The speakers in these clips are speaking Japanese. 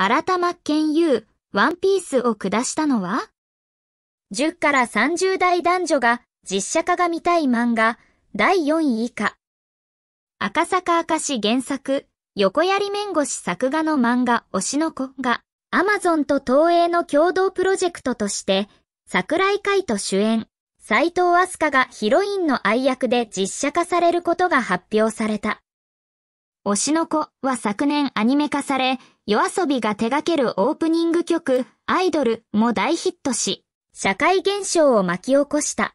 新間健優、ワンピースを下したのは ?10 から30代男女が実写化が見たい漫画、第4位以下。赤坂明石原作、横槍弁護士作画の漫画、推しの子が、アマゾンと東映の共同プロジェクトとして、桜井海と主演、斎藤飛鳥がヒロインの愛役で実写化されることが発表された。推しの子は昨年アニメ化され、夜遊びが手掛けるオープニング曲、アイドルも大ヒットし、社会現象を巻き起こした。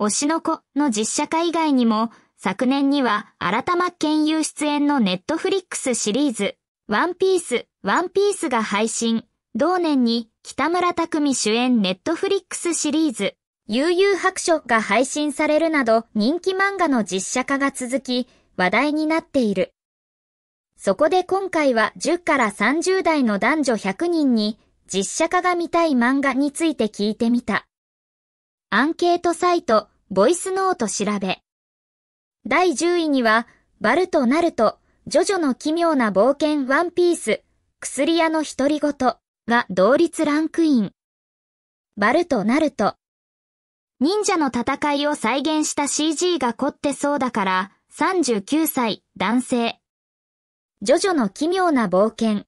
推しの子の実写化以外にも、昨年には新間研優出演のネットフリックスシリーズ、ワンピース、ワンピースが配信。同年に北村匠海主演ネットフリックスシリーズ、悠々白書が配信されるなど人気漫画の実写化が続き、話題になっている。そこで今回は10から30代の男女100人に実写化が見たい漫画について聞いてみた。アンケートサイト、ボイスノート調べ。第10位には、バルとナルト、ジョジョの奇妙な冒険ワンピース、薬屋の独り言が同率ランクイン。バルとナルト。忍者の戦いを再現した CG が凝ってそうだから、39歳、男性。ジョジョの奇妙な冒険。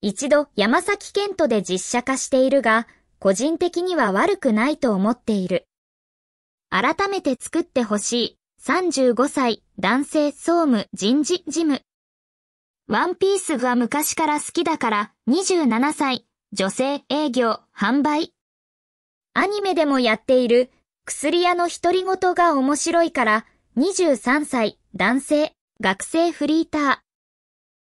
一度山崎健人で実写化しているが、個人的には悪くないと思っている。改めて作ってほしい。35歳、男性総務人事事務。ワンピースが昔から好きだから27歳、女性営業販売。アニメでもやっている薬屋の独り言が面白いから23歳、男性、学生フリーター。